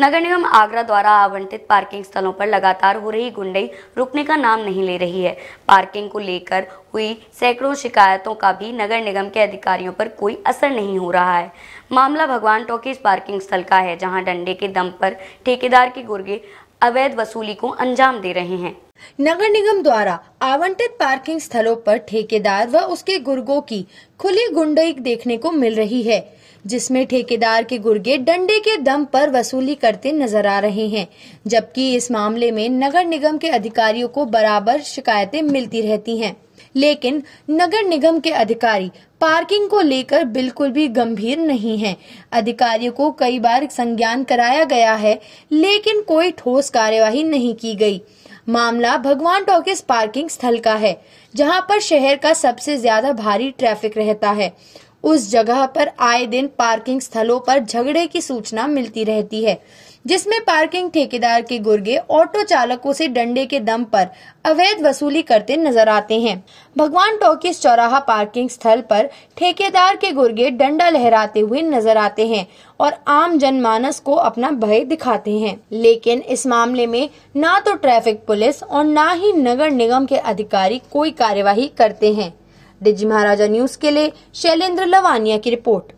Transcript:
नगर निगम आगरा द्वारा आवंटित पार्किंग स्थलों पर लगातार हो रही गुंडई रुकने का नाम नहीं ले रही है पार्किंग को लेकर हुई सैकड़ों शिकायतों का भी नगर निगम के अधिकारियों पर कोई असर नहीं हो रहा है मामला भगवान टॉकीज पार्किंग स्थल का है जहाँ डंडे के दम पर ठेकेदार के गुर्गे अवैध वसूली को अंजाम दे रहे हैं नगर निगम द्वारा आवंटित पार्किंग स्थलों पर ठेकेदार व उसके गुर्गों की खुली गुंडई देखने को मिल रही है जिसमें ठेकेदार के गुर्गे डंडे के दम पर वसूली करते नजर आ रहे हैं जबकि इस मामले में नगर निगम के अधिकारियों को बराबर शिकायतें मिलती रहती हैं लेकिन नगर निगम के अधिकारी पार्किंग को लेकर बिल्कुल भी गंभीर नहीं हैं। अधिकारियों को कई बार संज्ञान कराया गया है लेकिन कोई ठोस कार्यवाही नहीं की गई मामला भगवान टॉकिस पार्किंग स्थल का है जहां पर शहर का सबसे ज्यादा भारी ट्रैफिक रहता है उस जगह पर आए दिन पार्किंग स्थलों पर झगड़े की सूचना मिलती रहती है जिसमें पार्किंग ठेकेदार के गुर्गे ऑटो चालकों से डंडे के दम पर अवैध वसूली करते नजर आते हैं भगवान टॉकीस चौराहा पार्किंग स्थल पर ठेकेदार के गुर्गे डंडा लहराते हुए नजर आते हैं और आम जनमानस को अपना भय दिखाते हैं लेकिन इस मामले में ना तो ट्रैफिक पुलिस और ना ही नगर निगम के अधिकारी कोई कार्यवाही करते हैं डिजी महाराजा न्यूज के लिए शैलेंद्र लवानिया की रिपोर्ट